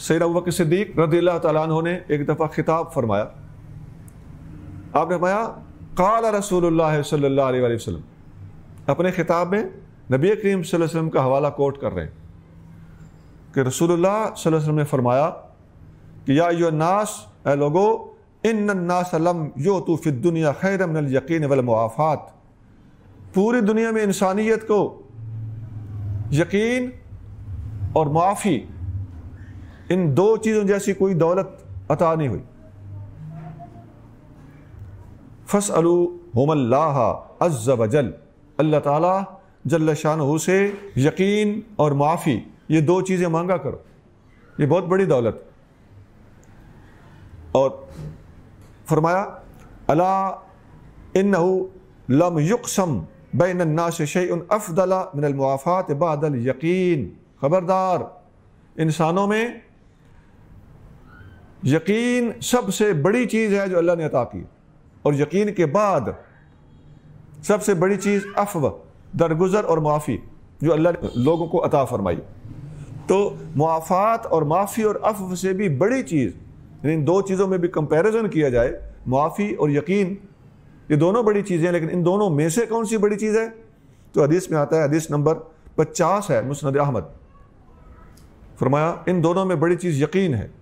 सैद अबू बकर सिद्दीक रदी तु ने एक दफ़ा खिताब फरमाया आपने फरमाया काला रसूल सल्ला अपने खिताब में नबी करीम वसम का हवाला कोट कर रहे हैं कि रसूलुल्लाह वसम ने फरमाया कि या यो नास ए लोगो इन नासलम यो तो फिदुनिया खैरम यकीन वलमुआफ़ात पूरी दुनिया में इंसानियत को यकीन और माफ़ी इन दो चीज़ों जैसी कोई दौलत अता नहीं हुई फस अलू हमल्लाह अल्लाह ताला जल्ल शाह से यकीन और माफ़ी ये दो चीज़ें मांगा करो ये बहुत बड़ी दौलत और फरमाया अला इन लम युकसम से नाश उन अफदला मिनलमुआफ़ात बादल यकीन खबरदार इंसानों में यकीन सबसे बड़ी चीज़ है जो अल्लाह ने अता की और यकीन के बाद सबसे बड़ी चीज़ अफव दरगुजर और माफ़ी जो अल्लाह ने लोगों को अता फरमाई तो मुआफ़ात और माफ़ी और अफव से भी बड़ी चीज़ इन दो चीज़ों में भी कंपैरिजन किया जाए माफ़ी और यकीन ये दोनों बड़ी चीज़ें हैं लेकिन इन दोनों में से कौन सी बड़ी चीज़ है तो हदीस में आता है हदीस नंबर पचास है मुस्ंद अहमद फरमाया इन दोनों में बड़ी चीज़ यकीन है